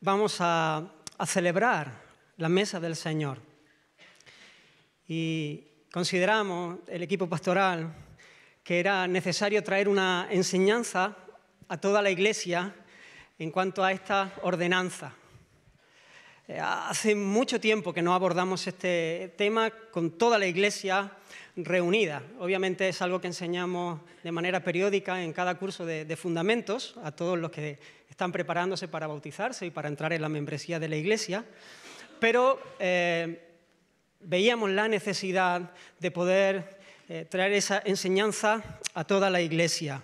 vamos a, celebrar la mesa del Señor. Y consideramos, el equipo pastoral, que era necesario traer una enseñanza a toda la iglesia en cuanto a esta ordenanza. Eh, hace mucho tiempo que no abordamos este tema con toda la iglesia, Obviamente es algo que enseñamos de manera periódica en cada curso de, fundamentos a todos los que están preparándose para bautizarse y para entrar en la membresía de la Iglesia, pero eh, veíamos la necesidad de poder eh, traer esa enseñanza a toda la Iglesia.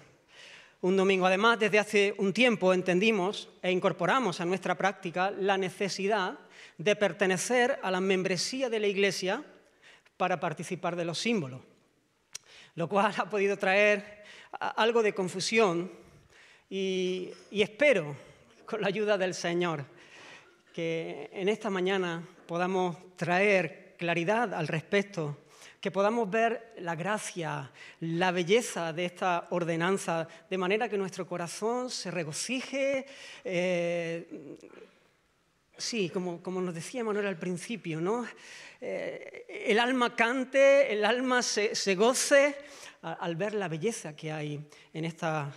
Un domingo, además, desde hace un tiempo entendimos e incorporamos a nuestra práctica la necesidad de pertenecer a la membresía de la Iglesia para participar de los símbolos, lo cual ha podido traer algo de confusión y, espero, con la ayuda del Señor, que en esta mañana podamos traer claridad al respecto que podamos ver la gracia, la belleza de esta ordenanza, de manera que nuestro corazón se regocije, eh, Sí, como, nos decía Manuel al principio, ¿no? Eh, el alma cante, el alma se, goce al, ver la belleza que hay en esta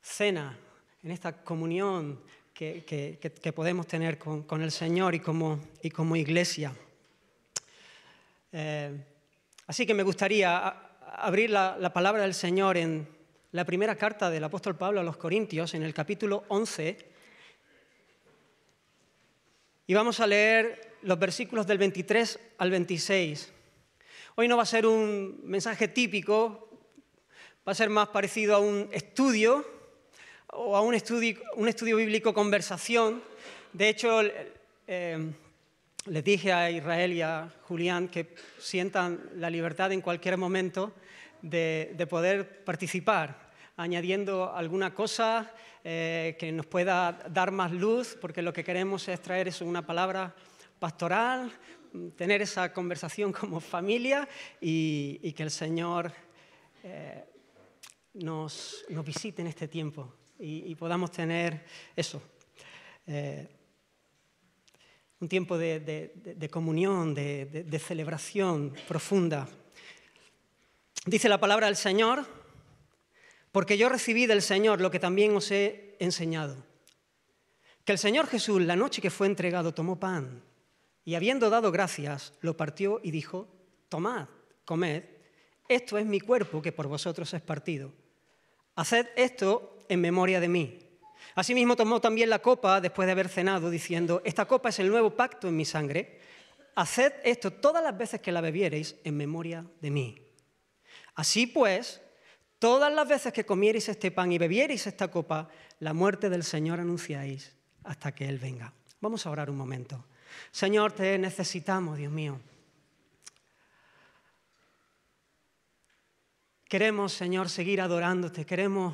cena, en esta comunión que, podemos tener con, el Señor y como, iglesia. Eh, así que me gustaría abrir la, la palabra del Señor en la primera carta del apóstol Pablo a los Corintios, en el capítulo 11 y vamos a leer los versículos del 23 al 26. Hoy no va a ser un mensaje típico, va a ser más parecido a un estudio o a un estudio, bíblico conversación. De hecho, eh, les dije a Israel y a Julián que sientan la libertad en cualquier momento de poder participar añadiendo alguna cosa eh, que nos pueda dar más luz, porque lo que queremos es traer eso, una palabra pastoral, tener esa conversación como familia y, que el Señor eh, nos, visite en este tiempo y, podamos tener eso. Eh, un tiempo de, comunión, de celebración profunda. Dice la palabra del Señor, porque yo recibí del Señor lo que también os he enseñado. Que el Señor Jesús, la noche que fue entregado, tomó pan y habiendo dado gracias, lo partió y dijo, tomad, comed, esto es mi cuerpo que por vosotros es partido. Haced esto en memoria de mí. Asimismo tomó también la copa después de haber cenado, diciendo, esta copa es el nuevo pacto en mi sangre. Haced esto todas las veces que la bebiereis en memoria de mí. Así pues, Todas las veces que comierais este pan y bebierais esta copa, la muerte del Señor anunciáis hasta que Él venga. Vamos a orar un momento. Señor, te necesitamos, Dios mío. Queremos, Señor, seguir adorándote. Queremos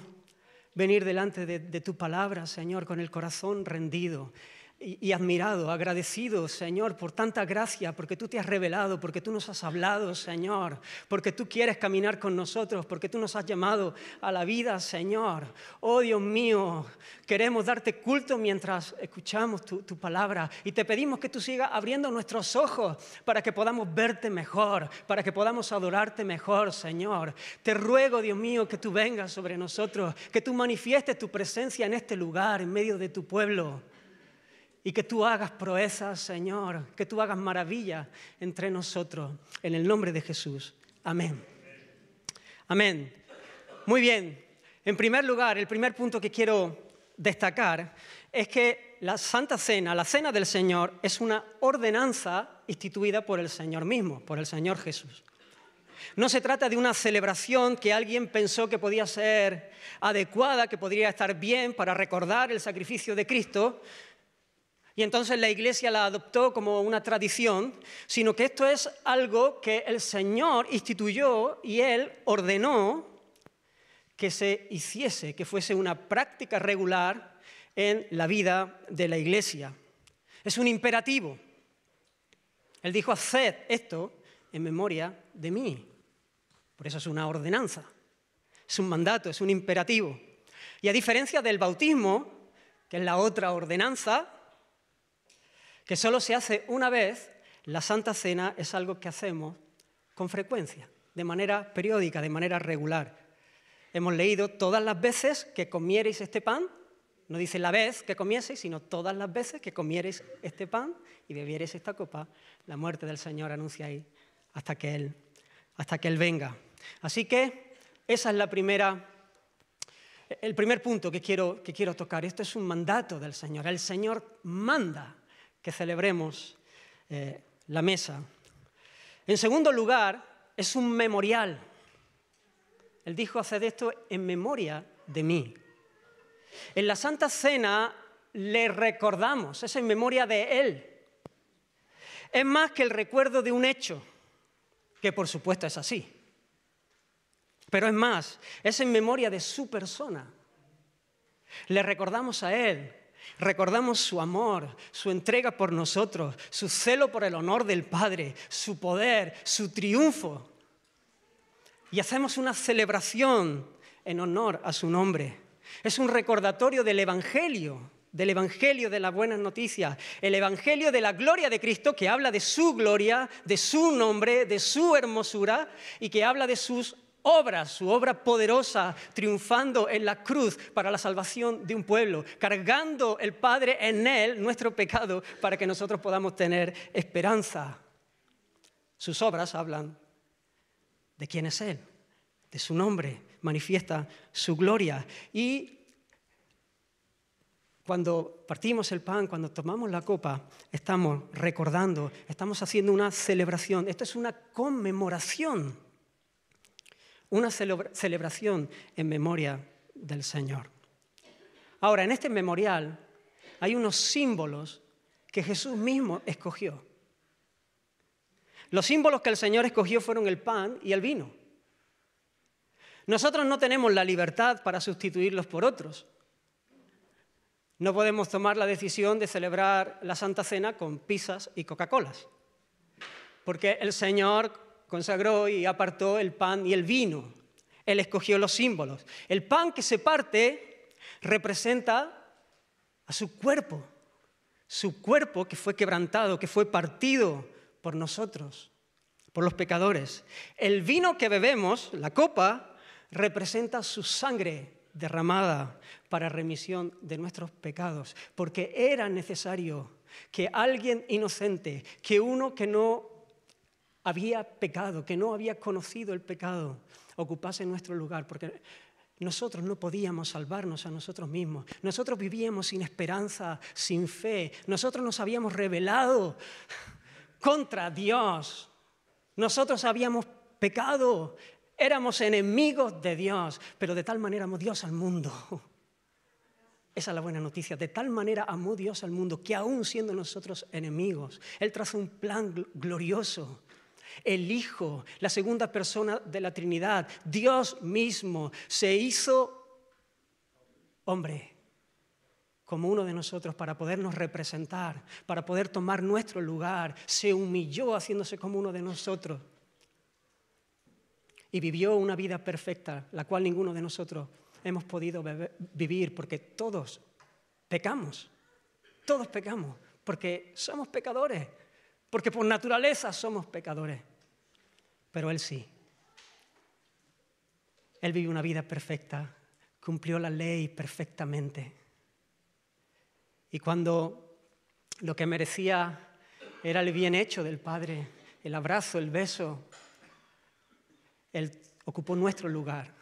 venir delante de, de tu palabra, Señor, con el corazón rendido, y, admirado, agradecido, Señor, por tanta gracia, porque tú te has revelado, porque tú nos has hablado, Señor, porque tú quieres caminar con nosotros, porque tú nos has llamado a la vida, Señor. Oh Dios mío, queremos darte culto mientras escuchamos tu palabra y te pedimos que tú sigas abriendo nuestros ojos para que podamos verte mejor, para que podamos adorarte mejor, Señor. Te ruego, Dios mío, que tú vengas sobre nosotros, que tú manifiestes tu presencia en este lugar, en medio de tu pueblo. Y que tú hagas proezas, Señor, que tú hagas maravillas entre nosotros, en el nombre de Jesús. Amén. Amén. Muy bien. En primer lugar, el primer punto que quiero destacar es que la Santa Cena, la Cena del Señor, es una ordenanza instituida por el Señor mismo, por el Señor Jesús. No se trata de una celebración que alguien pensó que podía ser adecuada, que podría estar bien para recordar el sacrificio de Cristo, y entonces la iglesia la adoptó como una tradición, sino que esto es algo que el Señor instituyó y Él ordenó que se hiciese, que fuese una práctica regular en la vida de la iglesia. Es un imperativo. Él dijo, haced esto en memoria de mí. Por eso es una ordenanza, es un mandato, es un imperativo. Y a diferencia del bautismo, que es la otra ordenanza, que solo se hace una vez, la Santa Cena es algo que hacemos con frecuencia, de manera periódica, de manera regular. Hemos leído todas las veces que comiereis este pan, no dice la vez que comieseis, sino todas las veces que comiereis este pan y bebiereis esta copa, la muerte del Señor anuncia hasta que Él, hasta que Él venga. Así que esa es la primera el primer punto que quiero tocar, esto es un mandato del Señor. El Señor manda que celebremos eh, la mesa. En segundo lugar, es un memorial. Él dijo, haced esto en memoria de mí. En la Santa Cena le recordamos, es en memoria de Él. Es más que el recuerdo de un hecho, que por supuesto es así. Pero es más, es en memoria de su persona. Le recordamos a Él Recordamos su amor, su entrega por nosotros, su celo por el honor del Padre, su poder, su triunfo. Y hacemos una celebración en honor a su nombre. Es un recordatorio del Evangelio, del Evangelio de las buenas noticias, el Evangelio de la gloria de Cristo que habla de su gloria, de su nombre, de su hermosura y que habla de sus obra, su obra poderosa, triunfando en la cruz para la salvación de un pueblo, cargando el Padre en él nuestro pecado para que nosotros podamos tener esperanza. Sus obras hablan de quién es Él, de su nombre, manifiesta su gloria. Y cuando partimos el pan, cuando tomamos la copa, estamos recordando, estamos haciendo una celebración, esto es una conmemoración una celebración en memoria del Señor. Ahora, en este memorial hay unos símbolos que Jesús mismo escogió. Los símbolos que el Señor escogió fueron el pan y el vino. Nosotros no tenemos la libertad para sustituirlos por otros. No podemos tomar la decisión de celebrar la Santa Cena con pizzas y Coca-Colas, porque el Señor consagró y apartó el pan y el vino. Él escogió los símbolos. El pan que se parte representa a su cuerpo, su cuerpo que fue quebrantado, que fue partido por nosotros, por los pecadores. El vino que bebemos, la copa, representa su sangre derramada para remisión de nuestros pecados, porque era necesario que alguien inocente, que uno que no había pecado, que no había conocido el pecado, ocupase nuestro lugar, porque nosotros no podíamos salvarnos a nosotros mismos. Nosotros vivíamos sin esperanza, sin fe. Nosotros nos habíamos rebelado contra Dios. Nosotros habíamos pecado. Éramos enemigos de Dios, pero de tal manera amó Dios al mundo. Esa es la buena noticia. De tal manera amó Dios al mundo que aún siendo nosotros enemigos, Él trazó un plan glorioso el Hijo, la segunda persona de la Trinidad, Dios mismo, se hizo hombre como uno de nosotros para podernos representar, para poder tomar nuestro lugar, se humilló haciéndose como uno de nosotros y vivió una vida perfecta, la cual ninguno de nosotros hemos podido vivir, porque todos pecamos, todos pecamos, porque somos pecadores, porque por naturaleza somos pecadores pero él sí. Él vivió una vida perfecta, cumplió la ley perfectamente. Y cuando lo que merecía era el bien hecho del Padre, el abrazo, el beso, Él ocupó nuestro lugar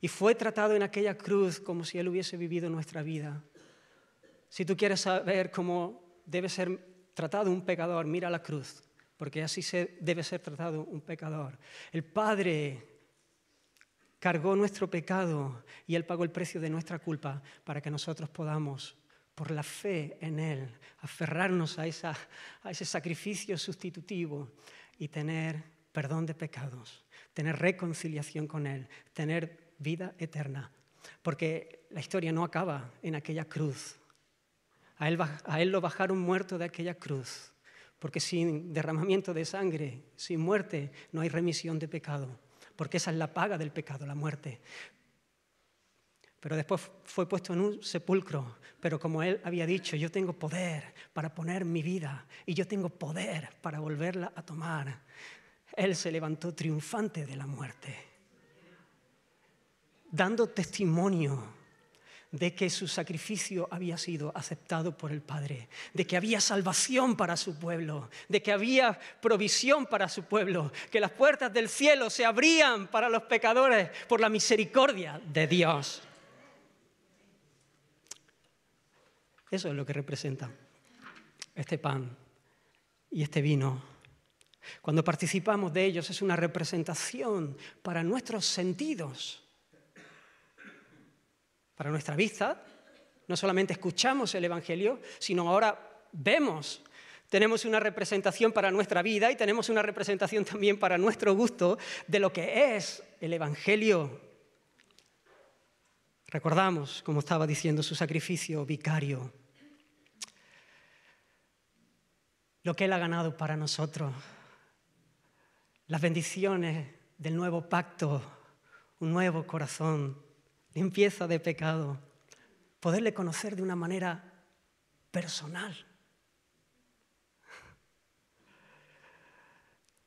y fue tratado en aquella cruz como si Él hubiese vivido nuestra vida. Si tú quieres saber cómo debe ser tratado un pecador, mira la cruz porque así se, debe ser tratado un pecador. El Padre cargó nuestro pecado y Él pagó el precio de nuestra culpa para que nosotros podamos, por la fe en Él, aferrarnos a, ese sacrificio sustitutivo y tener perdón de pecados, tener reconciliación con Él, tener vida eterna. Porque la historia no acaba en aquella cruz. A él, a él lo bajaron muerto de aquella cruz porque sin derramamiento de sangre, sin muerte, no hay remisión de pecado. Porque esa es la paga del pecado, la muerte. Pero después fue puesto en un sepulcro. Pero como él había dicho, yo tengo poder para poner mi vida y yo tengo poder para volverla a tomar. Él se levantó triunfante de la muerte, dando testimonio de que su sacrificio había sido aceptado por el Padre, de que había salvación para su pueblo, de que había provisión para su pueblo, que las puertas del cielo se abrían para los pecadores por la misericordia de Dios. Eso es lo que representa este pan y este vino. Cuando participamos de ellos es una representación para nuestros sentidos para nuestra vista. No solamente escuchamos el Evangelio, sino ahora vemos. Tenemos una representación para nuestra vida y tenemos una representación también para nuestro gusto de lo que es el Evangelio. Recordamos, como estaba diciendo, su sacrificio vicario. Lo que Él ha ganado para nosotros. Las bendiciones del nuevo pacto, un nuevo corazón, limpieza de pecado, poderle conocer de una manera personal.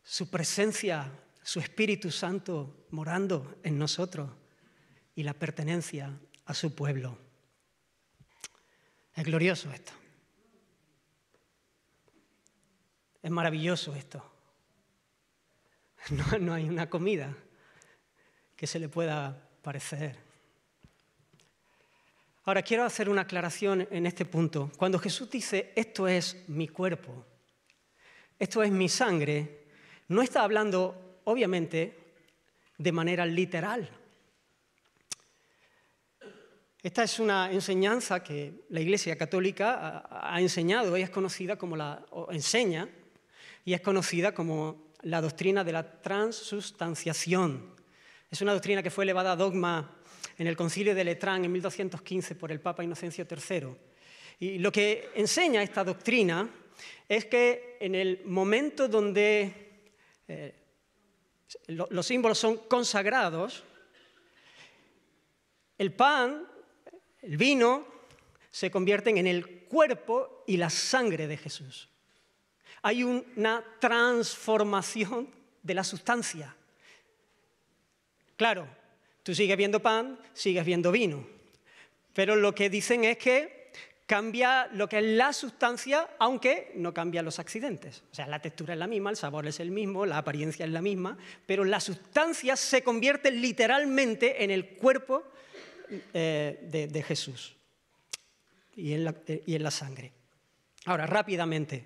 Su presencia, su Espíritu Santo morando en nosotros y la pertenencia a su pueblo. Es glorioso esto. Es maravilloso esto. No, no hay una comida que se le pueda parecer Ahora, quiero hacer una aclaración en este punto. Cuando Jesús dice, esto es mi cuerpo, esto es mi sangre, no está hablando, obviamente, de manera literal. Esta es una enseñanza que la Iglesia Católica ha enseñado, y es conocida como la, enseña, y es conocida como la doctrina de la transustanciación. Es una doctrina que fue elevada a dogma en el concilio de Letrán en 1215 por el Papa Inocencio III. Y lo que enseña esta doctrina es que en el momento donde eh, los símbolos son consagrados, el pan, el vino, se convierten en el cuerpo y la sangre de Jesús. Hay una transformación de la sustancia. Claro, Tú sigues viendo pan, sigues viendo vino. Pero lo que dicen es que cambia lo que es la sustancia, aunque no cambia los accidentes. O sea, la textura es la misma, el sabor es el mismo, la apariencia es la misma, pero la sustancia se convierte literalmente en el cuerpo eh, de, Jesús y en, la, sangre. Ahora, rápidamente,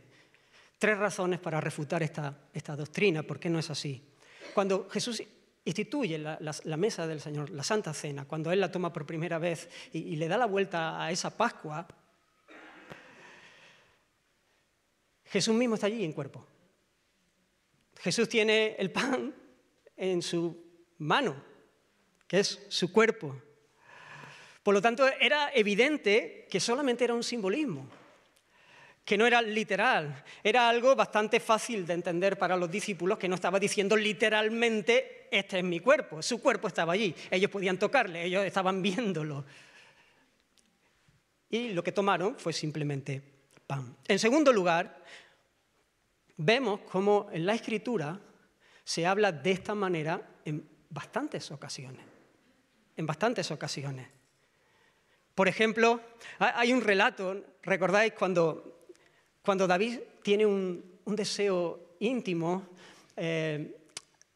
tres razones para refutar esta, esta doctrina, porque no es así. Cuando Jesús instituye la, mesa del Señor, la Santa Cena, cuando Él la toma por primera vez y le da la vuelta a esa Pascua, Jesús mismo está allí en cuerpo. Jesús tiene el pan en su mano, que es su cuerpo. Por lo tanto, era evidente que solamente era un simbolismo que no era literal, era algo bastante fácil de entender para los discípulos, que no estaba diciendo literalmente, este es mi cuerpo, su cuerpo estaba allí, ellos podían tocarle, ellos estaban viéndolo. Y lo que tomaron fue simplemente pan. En segundo lugar, vemos cómo en la escritura se habla de esta manera en bastantes ocasiones, en bastantes ocasiones. Por ejemplo, hay un relato, recordáis cuando cuando David tiene un, deseo íntimo, eh,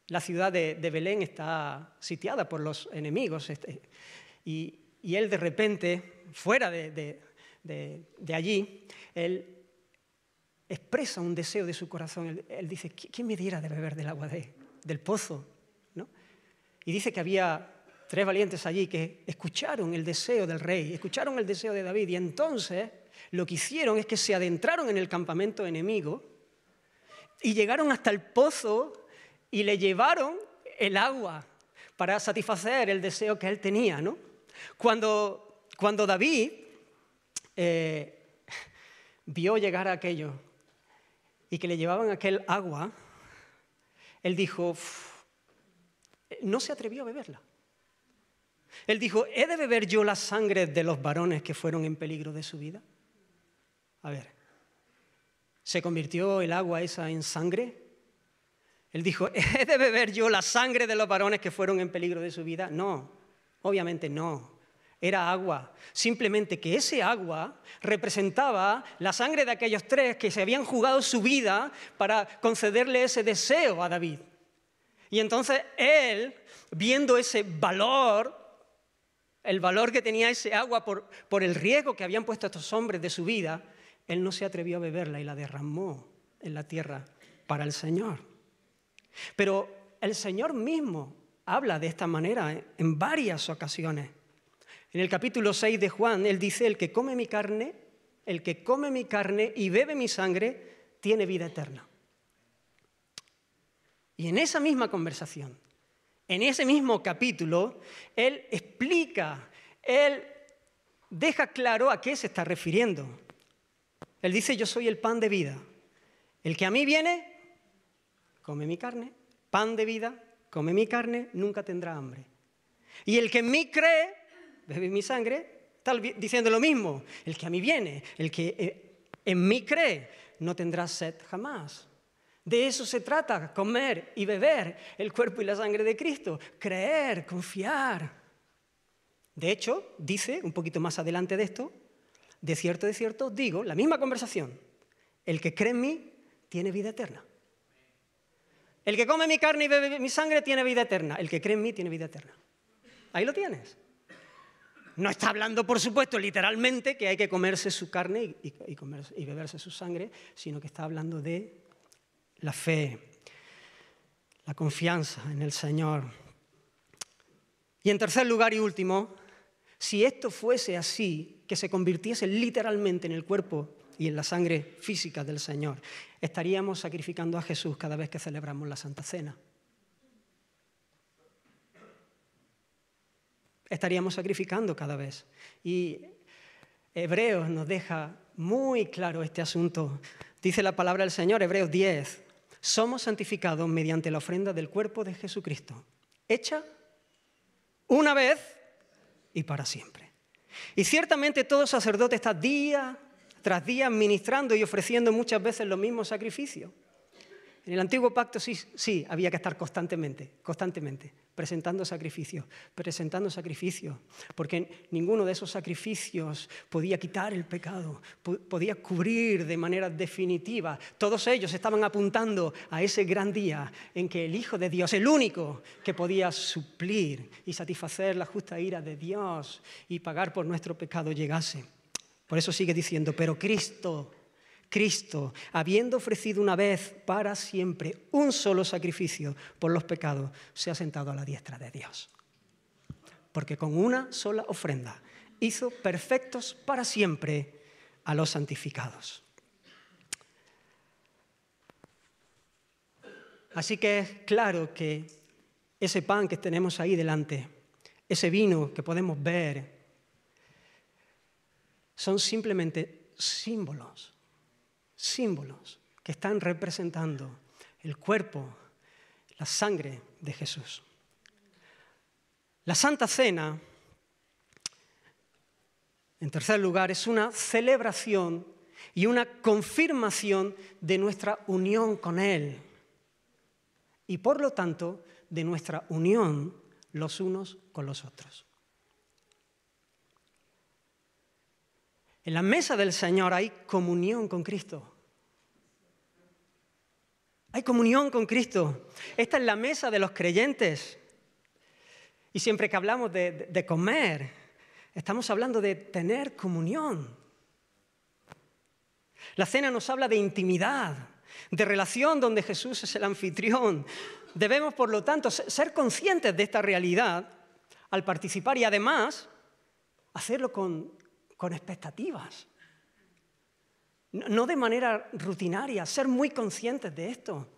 la ciudad de, Belén está sitiada por los enemigos este, y, él de repente, fuera de, allí, él expresa un deseo de su corazón. Él, dice, ¿quién me diera de beber del agua del pozo? Y dice que había tres valientes allí que escucharon el deseo del rey, escucharon el deseo de David y entonces lo que hicieron es que se adentraron en el campamento enemigo y llegaron hasta el pozo y le llevaron el agua para satisfacer el deseo que él tenía, Cuando, cuando David eh, vio llegar a aquello y que le llevaban aquel agua, él dijo, no se atrevió a beberla. Él dijo, ¿he de beber yo la sangre de los varones que fueron en peligro de su vida? A ver, ¿se convirtió el agua esa en sangre? Él dijo, ¿he de beber yo la sangre de los varones que fueron en peligro de su vida? No, obviamente no era agua. Simplemente que ese agua representaba la sangre de aquellos tres que se habían jugado su vida para concederle ese deseo a David. Y entonces él, viendo ese valor, el valor que tenía ese agua por, por el riesgo que habían puesto estos hombres de su vida, él no se atrevió a beberla y la derramó en la tierra para el Señor. Pero el Señor mismo habla de esta manera en varias ocasiones. En el capítulo 6 de Juan, Él dice, el que come mi carne, el que come mi carne y bebe mi sangre, tiene vida eterna. Y en esa misma conversación, en ese mismo capítulo, Él explica, Él deja claro a qué se está refiriendo. Él dice, yo soy el pan de vida. El que a mí viene, come mi carne. Pan de vida, come mi carne, nunca tendrá hambre. Y el que en mí cree, bebe mi sangre, está diciendo lo mismo. El que a mí viene, el que eh, en mí cree, no tendrá sed jamás. De eso se trata, comer y beber el cuerpo y la sangre de Cristo, creer, confiar. De hecho, dice un poquito más adelante de esto, de cierto, de cierto, digo, la misma conversación, el que cree en mí tiene vida eterna. El que come mi carne y bebe mi sangre tiene vida eterna. El que cree en mí tiene vida eterna. Ahí lo tienes. No está hablando, por supuesto, literalmente que hay que comerse su carne y, y beberse su sangre, sino que está hablando de la fe, la confianza en el Señor. Y en tercer lugar y último, si esto fuese así, que se convirtiese literalmente en el cuerpo y en la sangre física del Señor, estaríamos sacrificando a Jesús cada vez que celebramos la Santa Cena. Estaríamos sacrificando cada vez. Y Hebreos nos deja muy claro este asunto. Dice la palabra del Señor, Hebreos 10, somos santificados mediante la ofrenda del cuerpo de Jesucristo, hecha una vez y para siempre. Y ciertamente todo sacerdote está día tras día ministrando y ofreciendo muchas veces los mismos sacrificios en el antiguo pacto sí, sí había que estar constantemente, constantemente, presentando sacrificios, presentando sacrificios, porque ninguno de esos sacrificios podía quitar el pecado, podía cubrir de manera definitiva. Todos ellos estaban apuntando a ese gran día en que el Hijo de Dios, el único que podía suplir y satisfacer la justa ira de Dios y pagar por nuestro pecado, llegase. Por eso sigue diciendo, pero Cristo Cristo, habiendo ofrecido una vez para siempre un solo sacrificio por los pecados, se ha sentado a la diestra de Dios. Porque con una sola ofrenda hizo perfectos para siempre a los santificados. Así que es claro que ese pan que tenemos ahí delante, ese vino que podemos ver, son simplemente símbolos símbolos que están representando el cuerpo, la sangre de Jesús. La Santa Cena, en tercer lugar, es una celebración y una confirmación de nuestra unión con Él y por lo tanto de nuestra unión los unos con los otros. En la mesa del Señor hay comunión con Cristo. Hay comunión con Cristo. Esta es la mesa de los creyentes. Y siempre que hablamos de, comer, estamos hablando de tener comunión. La cena nos habla de intimidad, de relación donde Jesús es el anfitrión. Debemos, por lo tanto, ser conscientes de esta realidad al participar y además hacerlo con con expectativas. No de manera rutinaria, ser muy conscientes de esto.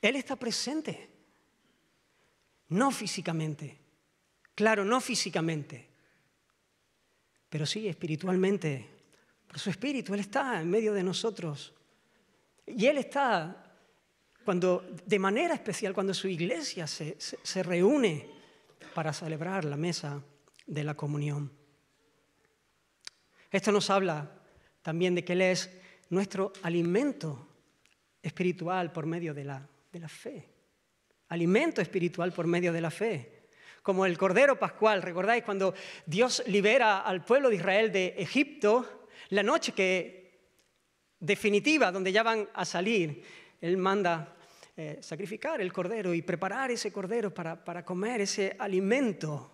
Él está presente, no físicamente, claro, no físicamente, pero sí espiritualmente. Por su espíritu, Él está en medio de nosotros. Y Él está cuando, de manera especial cuando su iglesia se, se reúne para celebrar la mesa de la comunión. Esto nos habla también de que Él es nuestro alimento espiritual por medio de la, de la fe. Alimento espiritual por medio de la fe como el Cordero Pascual. ¿Recordáis cuando Dios libera al pueblo de Israel de Egipto? La noche que definitiva, donde ya van a salir, Él manda eh, sacrificar el Cordero y preparar ese Cordero para, para comer ese alimento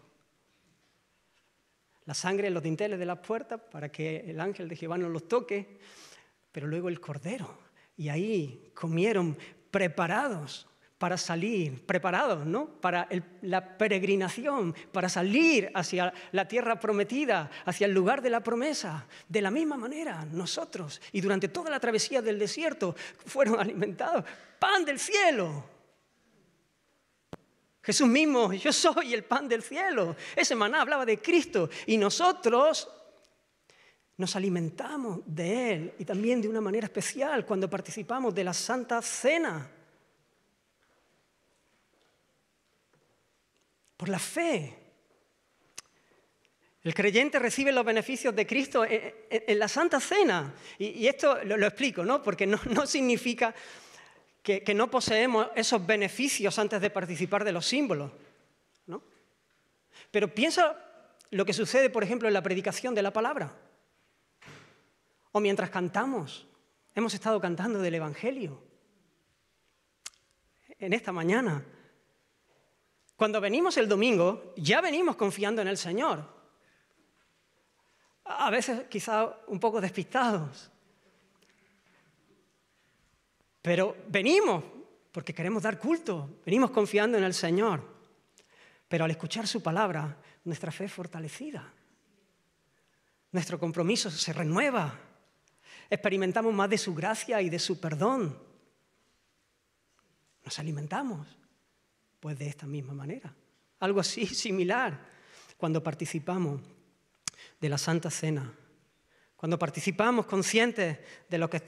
la sangre en los dinteles de las puertas para que el ángel de Jehová no los toque, pero luego el cordero. Y ahí comieron preparados para salir, preparados, ¿no? Para la peregrinación, para salir hacia la tierra prometida, hacia el lugar de la promesa. De la misma manera, nosotros, y durante toda la travesía del desierto, fueron alimentados, pan del cielo, Jesús mismo, yo soy el pan del cielo. Ese maná hablaba de Cristo y nosotros nos alimentamos de Él y también de una manera especial cuando participamos de la Santa Cena. Por la fe. El creyente recibe los beneficios de Cristo en, la Santa Cena. Y, esto lo, explico, ¿no? Porque no significa que, no poseemos esos beneficios antes de participar de los símbolos. Pero piensa lo que sucede, por ejemplo, en la predicación de la palabra. O mientras cantamos, hemos estado cantando del Evangelio. En esta mañana. Cuando venimos el domingo, ya venimos confiando en el Señor. A veces quizá un poco despistados. Pero venimos porque queremos dar culto, venimos confiando en el Señor. Pero al escuchar su palabra, nuestra fe es fortalecida. Nuestro compromiso se renueva. Experimentamos más de su gracia y de su perdón. Nos alimentamos, pues de esta misma manera. Algo así similar cuando participamos de la Santa Cena. Cuando participamos conscientes de lo que,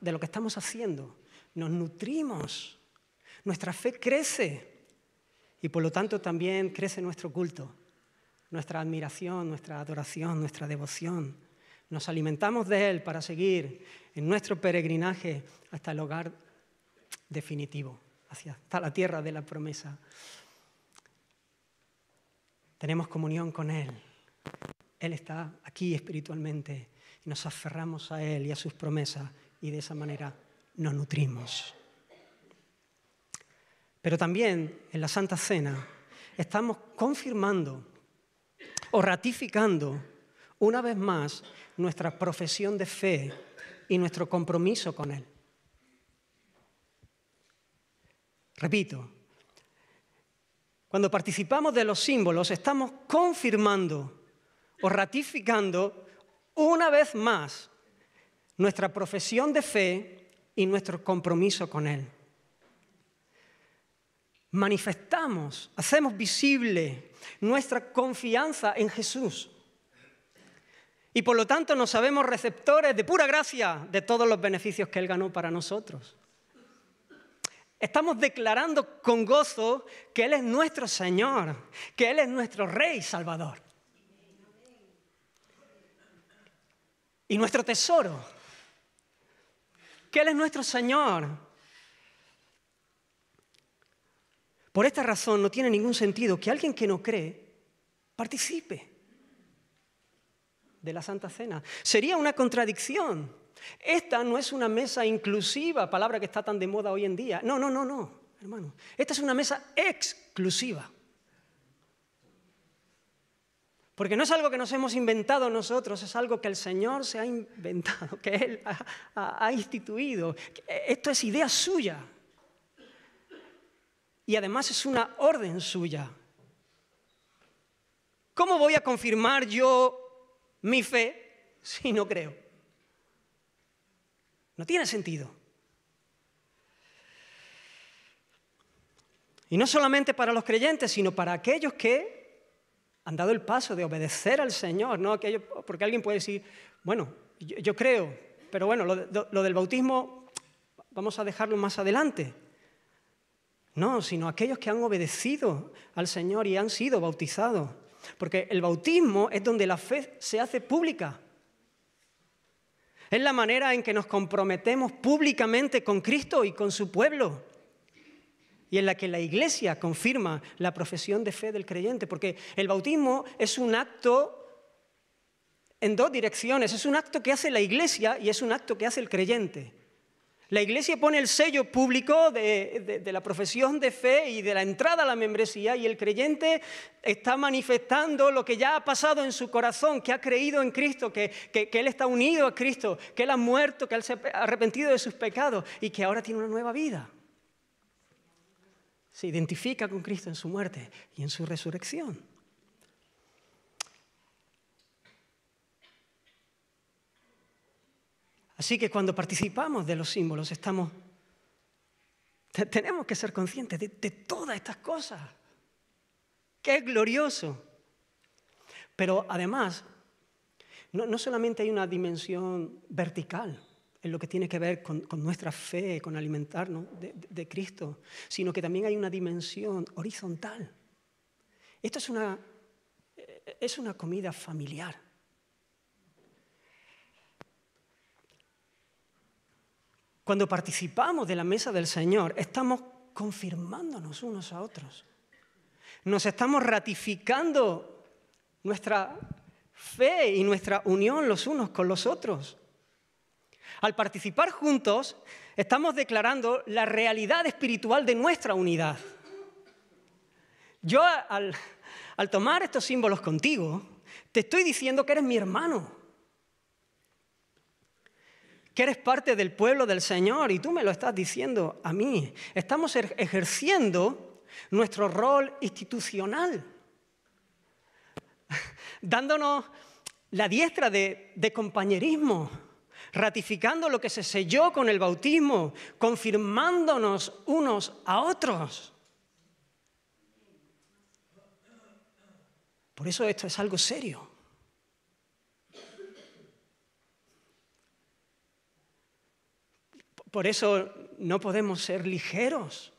de lo que estamos haciendo nos nutrimos, nuestra fe crece y por lo tanto también crece nuestro culto, nuestra admiración, nuestra adoración, nuestra devoción. Nos alimentamos de Él para seguir en nuestro peregrinaje hasta el hogar definitivo, hacia hasta la tierra de la promesa. Tenemos comunión con Él. Él está aquí espiritualmente y nos aferramos a Él y a sus promesas y de esa manera nos nutrimos. Pero también en la Santa Cena estamos confirmando o ratificando una vez más nuestra profesión de fe y nuestro compromiso con Él. Repito, cuando participamos de los símbolos estamos confirmando o ratificando una vez más nuestra profesión de fe y nuestro compromiso con Él. Manifestamos, hacemos visible nuestra confianza en Jesús. Y por lo tanto nos sabemos receptores de pura gracia de todos los beneficios que Él ganó para nosotros. Estamos declarando con gozo que Él es nuestro Señor, que Él es nuestro Rey Salvador. Y nuestro tesoro él es nuestro Señor. Por esta razón no tiene ningún sentido que alguien que no cree participe de la Santa Cena. Sería una contradicción. Esta no es una mesa inclusiva, palabra que está tan de moda hoy en día. No, no, no, no, hermano. Esta es una mesa exclusiva. Porque no es algo que nos hemos inventado nosotros, es algo que el Señor se ha inventado, que Él ha, instituido. Esto es idea suya. Y además es una orden suya. ¿Cómo voy a confirmar yo mi fe si no creo? No tiene sentido. Y no solamente para los creyentes, sino para aquellos que han dado el paso de obedecer al Señor, ¿no? porque alguien puede decir, bueno, yo, creo, pero bueno, lo, lo del bautismo vamos a dejarlo más adelante. No, sino aquellos que han obedecido al Señor y han sido bautizados. Porque el bautismo es donde la fe se hace pública. Es la manera en que nos comprometemos públicamente con Cristo y con su pueblo y en la que la Iglesia confirma la profesión de fe del creyente, porque el bautismo es un acto en dos direcciones, es un acto que hace la Iglesia y es un acto que hace el creyente. La Iglesia pone el sello público de, la profesión de fe y de la entrada a la membresía y el creyente está manifestando lo que ya ha pasado en su corazón, que ha creído en Cristo, que, que Él está unido a Cristo, que Él ha muerto, que Él se ha arrepentido de sus pecados y que ahora tiene una nueva vida se identifica con Cristo en su muerte y en su resurrección. Así que cuando participamos de los símbolos estamos, tenemos que ser conscientes de, todas estas cosas. ¡Qué glorioso! Pero además, no, no solamente hay una dimensión vertical, en lo que tiene que ver con, nuestra fe, con alimentarnos de, Cristo, sino que también hay una dimensión horizontal. Esto es es una comida familiar. Cuando participamos de la mesa del Señor, estamos confirmándonos unos a otros. Nos estamos ratificando nuestra fe y nuestra unión los unos con los otros. Al participar juntos, estamos declarando la realidad espiritual de nuestra unidad. Yo al, tomar estos símbolos contigo, te estoy diciendo que eres mi hermano, que eres parte del pueblo del Señor y tú me lo estás diciendo a mí. Estamos er, ejerciendo nuestro rol institucional, dándonos la diestra de compañerismo ratificando lo que se selló con el bautismo, confirmándonos unos a otros. Por eso esto es algo serio. Por eso no podemos ser ligeros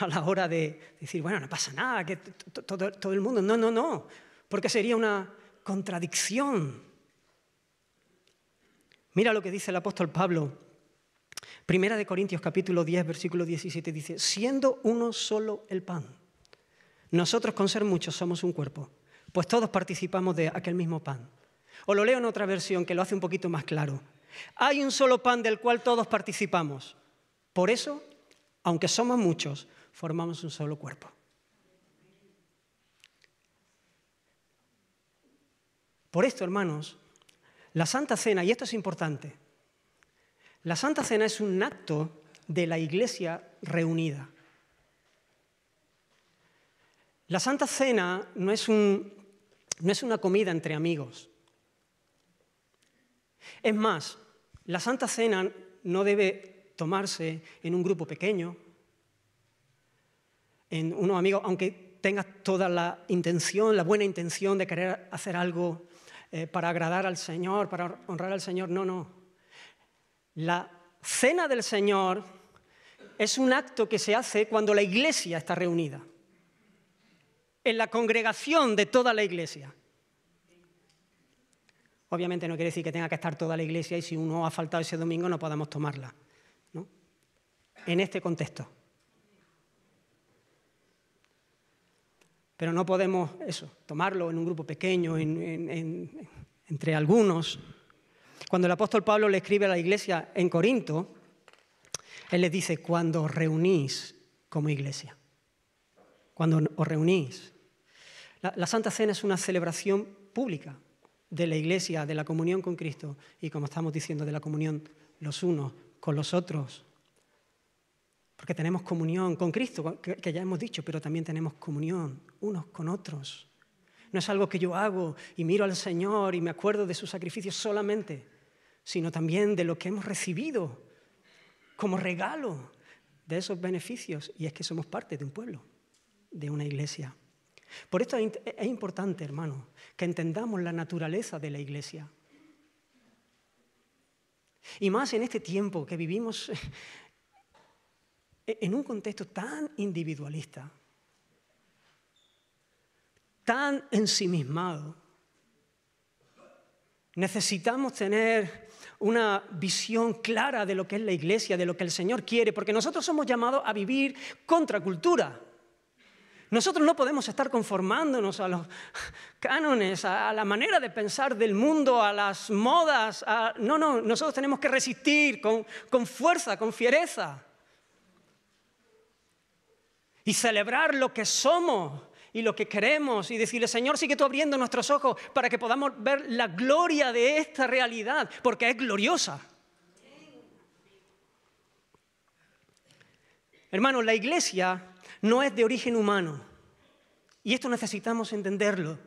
a la hora de decir, bueno, no pasa nada, que todo, el mundo. No, no, no, porque sería una contradicción. Mira lo que dice el apóstol Pablo. Primera de Corintios capítulo 10, versículo 17 dice, siendo uno solo el pan, nosotros con ser muchos somos un cuerpo, pues todos participamos de aquel mismo pan. O lo leo en otra versión que lo hace un poquito más claro. Hay un solo pan del cual todos participamos. Por eso, aunque somos muchos, formamos un solo cuerpo. Por esto, hermanos, la Santa Cena, y esto es importante, la Santa Cena es un acto de la iglesia reunida. La Santa Cena no es, una comida entre amigos. Es más, la Santa Cena no debe tomarse en un grupo pequeño, en unos amigos, aunque tengas toda la intención, la buena intención de querer hacer algo eh, para agradar al Señor, para honrar al Señor. No, no. La cena del Señor es un acto que se hace cuando la iglesia está reunida, en la congregación de toda la iglesia. Obviamente no quiere decir que tenga que estar toda la iglesia y si uno ha faltado ese domingo no podamos tomarla. ¿no? En este contexto. Pero no podemos eso, tomarlo en un grupo pequeño, entre algunos. Cuando el apóstol Pablo le escribe a la iglesia en Corinto, él les dice, cuando os reunís como iglesia, cuando os reunís. la Santa Cena es una celebración pública de la iglesia, de la comunión con Cristo y, como estamos diciendo, de la comunión los unos con los otros. Porque tenemos comunión con Cristo, que ya hemos dicho, pero también tenemos comunión unos con otros. No es algo que yo hago y miro al Señor y me acuerdo de su sacrificio solamente, sino también de lo que hemos recibido como regalo de esos beneficios. Y es que somos parte de un pueblo, de una iglesia. Por esto es importante, hermano, que entendamos la naturaleza de la iglesia. Y más en este tiempo que vivimos e-, en un contexto tan individualista, tan ensimismado, necesitamos tener una visión clara de lo que es la iglesia, de lo que el Señor quiere, porque nosotros somos llamados a vivir contra cultura. Nosotros no podemos estar conformándonos a los cánones, a la manera de pensar del mundo, a las modas. No, no, nosotros tenemos que resistir con fuerza, con fiereza y celebrar lo que somos y lo que queremos y decirle, Señor, sigue tú abriendo nuestros ojos para que podamos ver la gloria de esta realidad, porque es gloriosa. Hermanos, la iglesia no es de origen humano. Y esto necesitamos entenderlo.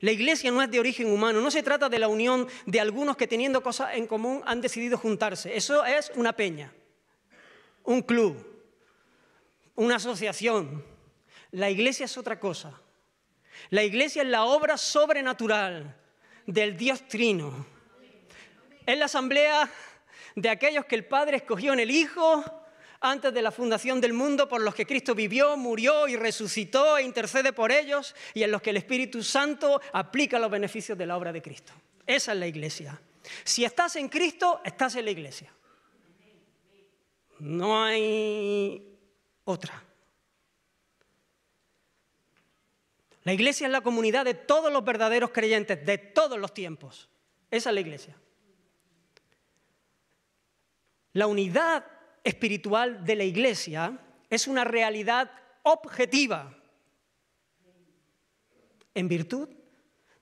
La iglesia no es de origen humano, no se trata de la unión de algunos que teniendo cosas en común han decidido juntarse. Eso es una peña, un club, una asociación. La iglesia es otra cosa. La iglesia es la obra sobrenatural del Dios Trino. Es la asamblea de aquellos que el Padre escogió en el Hijo antes de la fundación del mundo, por los que Cristo vivió, murió y resucitó e intercede por ellos, y en los que el Espíritu Santo aplica los beneficios de la obra de Cristo. Esa es la iglesia. Si estás en Cristo, estás en la iglesia. No hay otra. La iglesia es la comunidad de todos los verdaderos creyentes, de todos los tiempos. Esa es la iglesia. La unidad espiritual de la iglesia es una realidad objetiva en virtud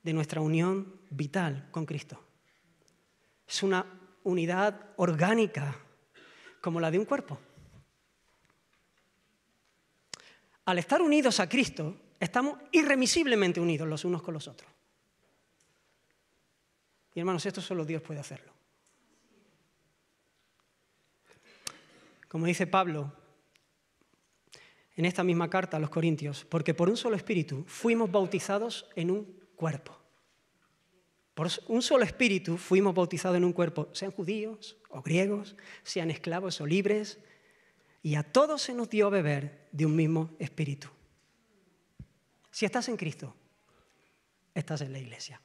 de nuestra unión vital con Cristo. Es una unidad orgánica, como la de un cuerpo. Al estar unidos a Cristo, estamos irremisiblemente unidos los unos con los otros. Y hermanos, esto solo Dios puede hacerlo. Como dice Pablo en esta misma carta a los Corintios, porque por un solo espíritu fuimos bautizados en un cuerpo. Por un solo espíritu fuimos bautizados en un cuerpo, sean judíos o griegos, sean esclavos o libres, y a todos se nos dio a beber de un mismo espíritu. Si estás en Cristo, estás en la iglesia.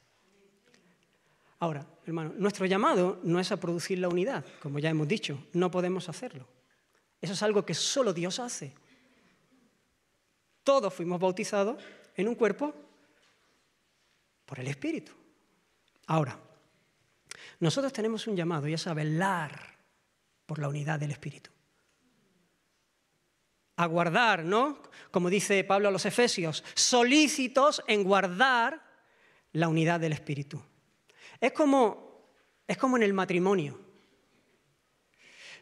Ahora, hermano, nuestro llamado no es a producir la unidad, como ya hemos dicho, no podemos hacerlo. Eso es algo que solo Dios hace. Todos fuimos bautizados en un cuerpo por el Espíritu. Ahora, nosotros tenemos un llamado y es a velar por la unidad del Espíritu. A guardar, ¿no? Como dice Pablo a los Efesios, solícitos en guardar la unidad del Espíritu. Es como, es como en el matrimonio.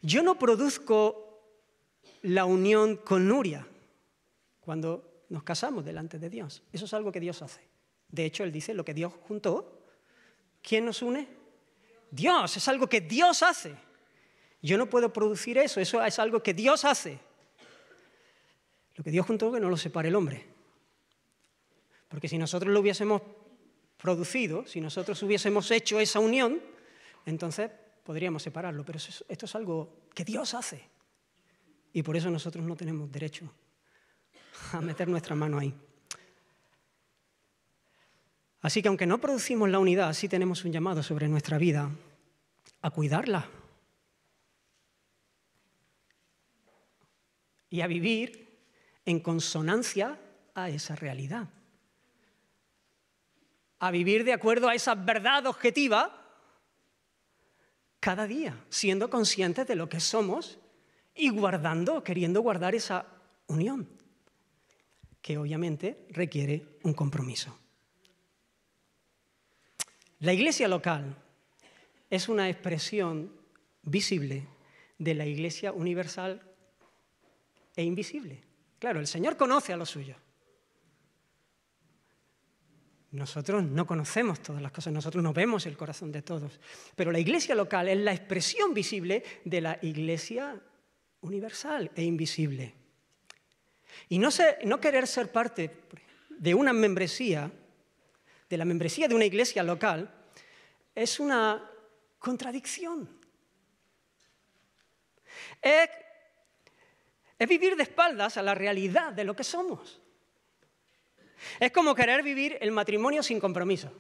Yo no produzco la unión con Nuria cuando nos casamos delante de Dios. Eso es algo que Dios hace. De hecho, Él dice, lo que Dios juntó, ¿quién nos une? Dios, es algo que Dios hace. Yo no puedo producir eso, eso es algo que Dios hace. Lo que Dios juntó que no lo separe el hombre. Porque si nosotros lo hubiésemos producido, si nosotros hubiésemos hecho esa unión, entonces podríamos separarlo. Pero esto es algo que Dios hace. Y por eso nosotros no tenemos derecho a meter nuestra mano ahí. Así que aunque no producimos la unidad, sí tenemos un llamado sobre nuestra vida a cuidarla y a vivir en consonancia a esa realidad. A vivir de acuerdo a esa verdad objetiva cada día, siendo conscientes de lo que somos y guardando, queriendo guardar esa unión, que obviamente requiere un compromiso. La iglesia local es una expresión visible de la iglesia universal e invisible. Claro, el Señor conoce a los suyos. Nosotros no conocemos todas las cosas, nosotros no vemos el corazón de todos, pero la iglesia local es la expresión visible de la iglesia universal e invisible. Y no, querer ser parte de una membresía, de la membresía de una iglesia local, es una contradicción. Es es vivir de espaldas a la realidad de lo que somos. Es como querer vivir el matrimonio sin compromiso.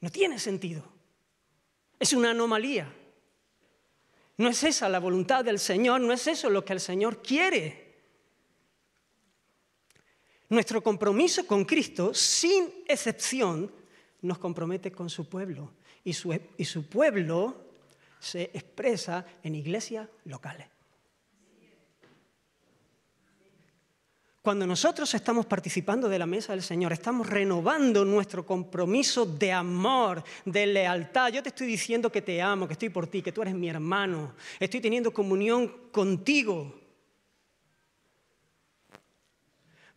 No tiene sentido. Es una anomalía. No es esa la voluntad del Señor, no es eso lo que el Señor quiere. Nuestro compromiso con Cristo, sin excepción, nos compromete con su pueblo, y su, pueblo se expresa en iglesias locales. Cuando nosotros estamos participando de la mesa del Señor, estamos renovando nuestro compromiso de amor, de lealtad. Yo te estoy diciendo que te amo, que estoy por ti, que tú eres mi hermano. Estoy teniendo comunión contigo.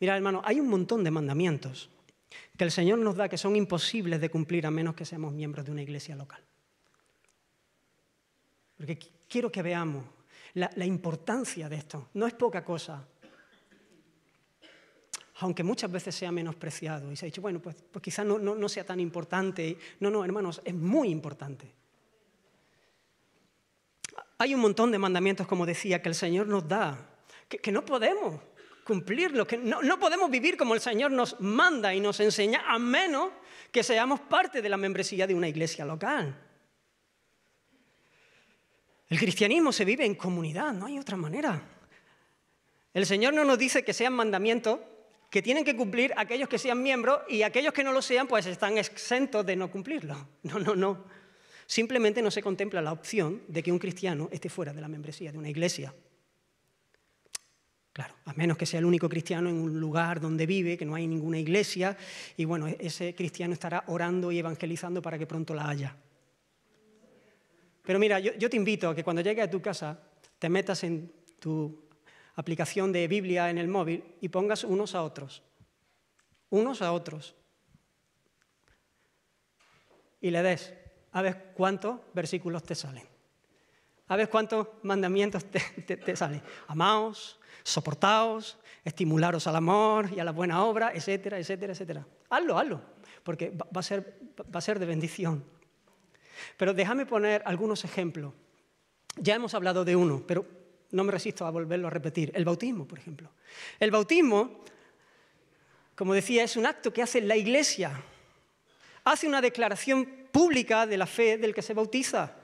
Mira, hermano, hay un montón de mandamientos que el Señor nos da que son imposibles de cumplir a menos que seamos miembros de una iglesia local. Porque quiero que veamos la, importancia de esto. No es poca cosa, aunque muchas veces sea menospreciado y se ha dicho, bueno, pues, pues quizás no, sea tan importante. No, no, hermanos, es muy importante. Hay un montón de mandamientos, como decía, que el Señor nos da, que, que no podemos cumplir lo que no, no podemos vivir como el Señor nos manda y nos enseña, a menos que seamos parte de la membresía de una iglesia local. El cristianismo se vive en comunidad, no hay otra manera. El Señor no nos dice que sean mandamientos que tienen que cumplir aquellos que sean miembros y aquellos que no lo sean, pues están exentos de no cumplirlo. No, no, no. Simplemente no se contempla la opción de que un cristiano esté fuera de la membresía de una iglesia. Claro, a menos que sea el único cristiano en un lugar donde vive, que no hay ninguna iglesia, y bueno, e-, ese cristiano estará orando y evangelizando para que pronto la haya. Pero mira, yo, te invito a que cuando llegues a tu casa te metas en tu aplicación de Biblia en el móvil y pongas unos a otros, unos a otros, y le des a ver cuántos versículos te salen, a ver cuántos mandamientos te, te salen. Amaos soportaos, estimularos al amor y a la buena obra, etcétera, etcétera, etcétera. Hazlo, hazlo, porque va a ser, va a ser de bendición. Pero déjame poner algunos ejemplos. Ya hemos hablado de uno, pero no me resisto a volverlo a repetir. El bautismo, por ejemplo. El bautismo, como decía, es un acto que hace la iglesia. Hace una declaración pública de la fe del que se bautiza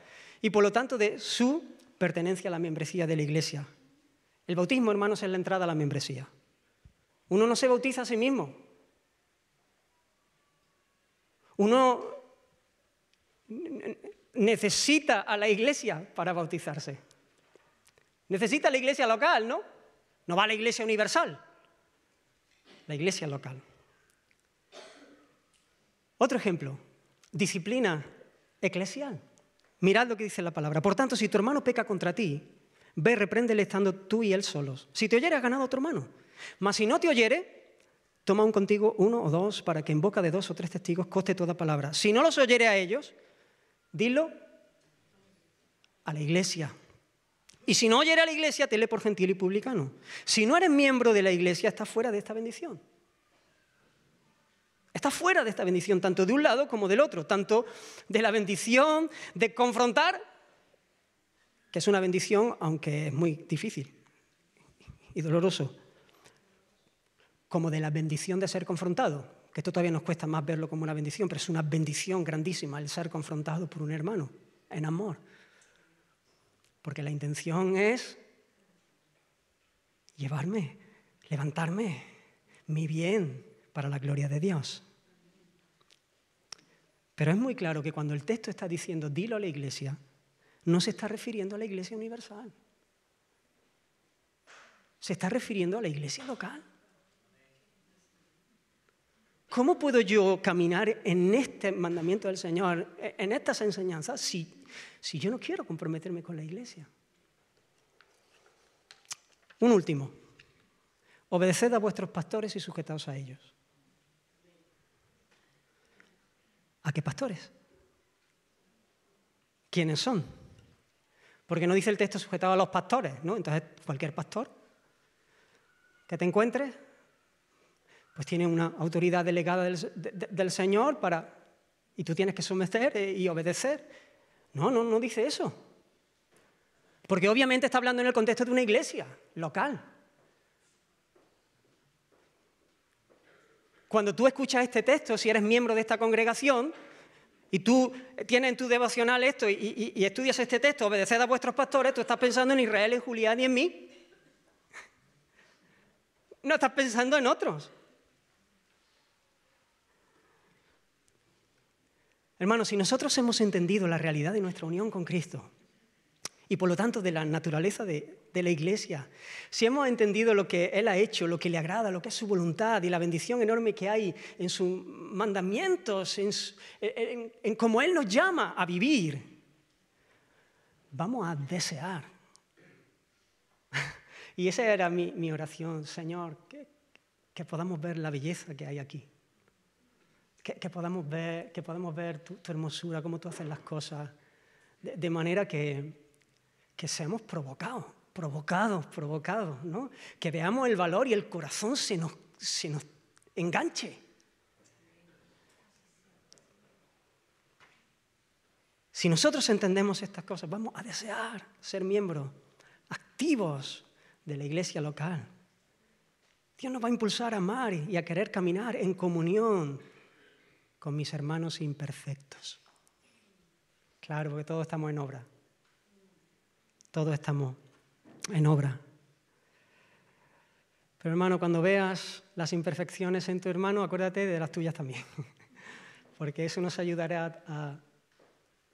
y por lo tanto de su pertenencia a la membresía de la iglesia. El bautismo, hermanos, es la entrada a la membresía. Uno no se bautiza a sí mismo. Uno necesita a la iglesia para bautizarse. Necesita la iglesia local, ¿no? No va a la iglesia universal. La iglesia local. Otro ejemplo, disciplina eclesial. Mirad lo que dice la palabra. Por tanto, si tu hermano peca contra ti, Ve, repréndele estando tú y él solos. Si te oyere, has ganado otro mano. Mas si no te oyere, toma un contigo uno o dos para que en boca de dos o tres testigos coste toda palabra. Si no los oyere a ellos, dilo a la iglesia. Y si no oyere a la iglesia, tele por gentil y publicano. Si no eres miembro de la iglesia, estás fuera de esta bendición. Estás fuera de esta bendición, tanto de un lado como del otro, tanto de la bendición de confrontar es una bendición, aunque es muy difícil y doloroso, como de la bendición de ser confrontado, que esto todavía nos cuesta más verlo como una bendición, pero es una bendición grandísima el ser confrontado por un hermano en amor, porque la intención es llevarme, levantarme, mi bien para la gloria de Dios. Pero es muy claro que cuando el texto está diciendo, dilo a la iglesia, no se está refiriendo a la iglesia universal. Se está refiriendo a la iglesia local. ¿Cómo puedo yo caminar en este mandamiento del Señor, en estas enseñanzas, si, yo no quiero comprometerme con la iglesia? Un último. Obedeced a vuestros pastores y sujetaos a ellos. ¿A qué pastores? ¿Quiénes son? Porque no dice el texto sujetado a los pastores, ¿no? Entonces, cualquier pastor que te encuentres, pues tiene una autoridad delegada del, Señor para... Y tú tienes que someter eh, y obedecer. No, no, no dice eso. Porque obviamente está hablando en el contexto de una iglesia local. Cuando tú escuchas este texto, si eres miembro de esta congregación, y tú tienes en tu devocional esto y, estudias este texto, obedeced a vuestros pastores, tú estás pensando en Israel, en Julián y en mí. No estás pensando en otros. Hermanos, si nosotros hemos entendido la realidad de nuestra unión con Cristo, y por lo tanto de la naturaleza de, de, la iglesia. Si hemos entendido lo que Él ha hecho, lo que le agrada, lo que es su voluntad y la bendición enorme que hay en sus mandamientos, en, en, cómo Él nos llama a vivir, vamos a desear. Y esa era mi, mi oración, Señor, que, que, podamos ver la belleza que hay aquí. Que, que podamos ver, que podamos ver tu, hermosura, cómo tú haces las cosas, de manera que, que seamos provocados, provocados, provocados, ¿no? Que veamos el valor y el corazón se nos, se nos enganche. Si nosotros entendemos estas cosas, vamos a desear ser miembros activos de la iglesia local. Dios nos va a impulsar a amar y a querer caminar en comunión con mis hermanos imperfectos. Claro, porque todos estamos en obra todos estamos en obra. Pero hermano, cuando veas las imperfecciones en tu hermano, acuérdate de las tuyas también, porque eso nos ayudará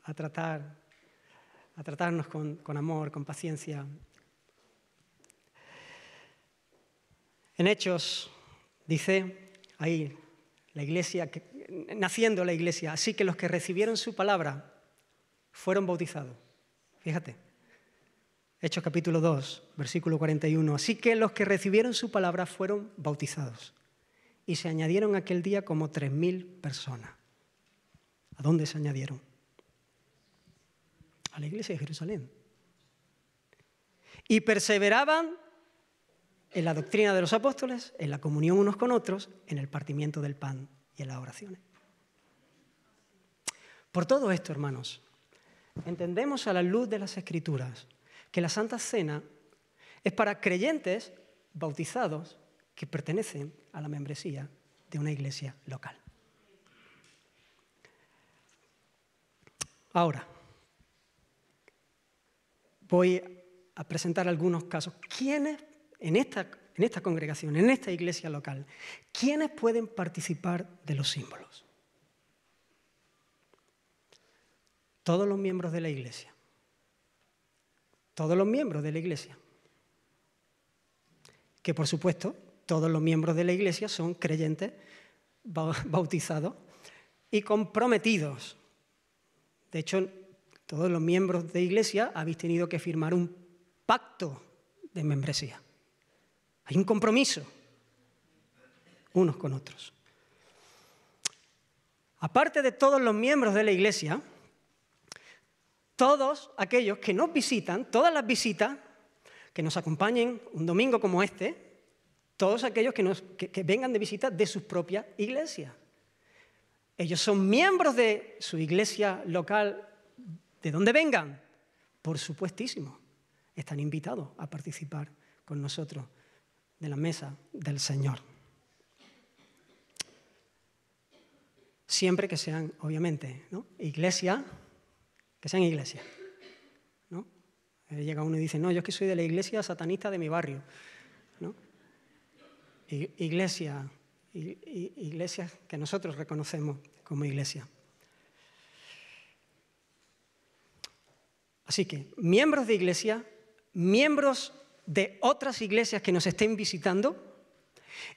a, tratar, a tratarnos con, con amor, con paciencia. En Hechos dice ahí la iglesia, naciendo la iglesia, así que los que recibieron su palabra fueron bautizados. Fíjate, Hechos capítulo 2, versículo 41. Así que los que recibieron su palabra fueron bautizados y se añadieron aquel día como 3.000 personas. ¿A dónde se añadieron? A la iglesia de Jerusalén. Y perseveraban en la doctrina de los apóstoles, en la comunión unos con otros, en el partimiento del pan y en las oraciones. Por todo esto, hermanos, entendemos a la luz de las escrituras que la Santa Cena es para creyentes bautizados que pertenecen a la membresía de una iglesia local. Ahora, voy a presentar algunos casos. ¿Quiénes en esta, en esta congregación, en esta iglesia local, quiénes pueden participar de los símbolos? Todos los miembros de la iglesia todos los miembros de la Iglesia. Que por supuesto, todos los miembros de la Iglesia son creyentes, bautizados y comprometidos. De hecho, todos los miembros de Iglesia habéis tenido que firmar un pacto de membresía. Hay un compromiso unos con otros. Aparte de todos los miembros de la Iglesia, todos aquellos que nos visitan, todas las visitas, que nos acompañen un domingo como este, todos aquellos que, vengan de visita de sus propias iglesias. Ellos son miembros de su iglesia local, de donde vengan, por supuestísimo. Están invitados a participar con nosotros de la mesa del Señor. Siempre que sean, obviamente, ¿no? que sean iglesias. Eh, llega uno y dice, no, yo es que soy de la iglesia satanista de mi barrio. ¿no? Iglesia, iglesias que nosotros reconocemos como iglesia. Así que, miembros de iglesia, miembros de otras iglesias que nos estén visitando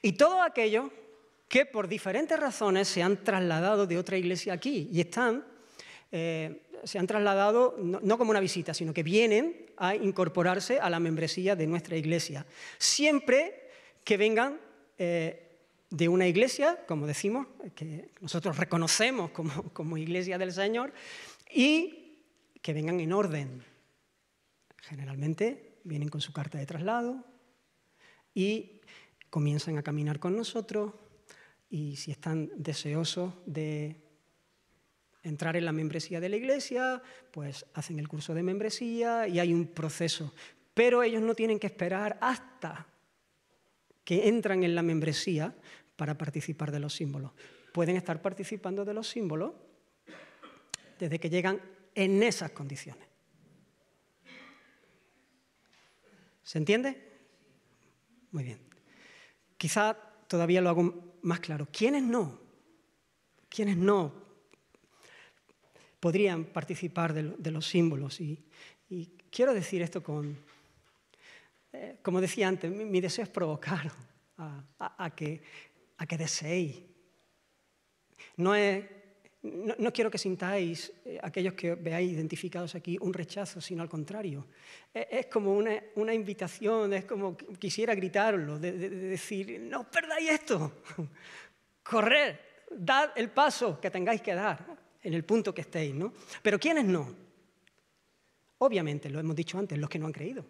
y todo aquello que por diferentes razones se han trasladado de otra iglesia aquí y están eh, se han trasladado, no, como una visita, sino que vienen a incorporarse a la membresía de nuestra iglesia. Siempre que vengan eh, de una iglesia, como decimos, que nosotros reconocemos como, como iglesia del Señor, y que vengan en orden. Generalmente vienen con su carta de traslado y comienzan a caminar con nosotros y si están deseosos de entrar en la membresía de la iglesia, pues hacen el curso de membresía y hay un proceso. Pero ellos no tienen que esperar hasta que entran en la membresía para participar de los símbolos. Pueden estar participando de los símbolos desde que llegan en esas condiciones. ¿Se entiende? Muy bien. Quizá todavía lo hago más claro. ¿Quiénes no? ¿Quiénes no podrían participar de, los símbolos. Y, quiero decir esto con, eh, como decía antes, mi, deseo es provocar a, que, a deseéis. No, es, no, quiero que sintáis, eh, aquellos que veáis identificados aquí, un rechazo, sino al contrario. E, es, como una, invitación, es como quisiera gritarlo, de, decir, no perdáis esto, correr, dad el paso que tengáis que dar, en el punto que estéis, ¿no? Pero ¿quiénes no? Obviamente, lo hemos dicho antes, los que no han creído.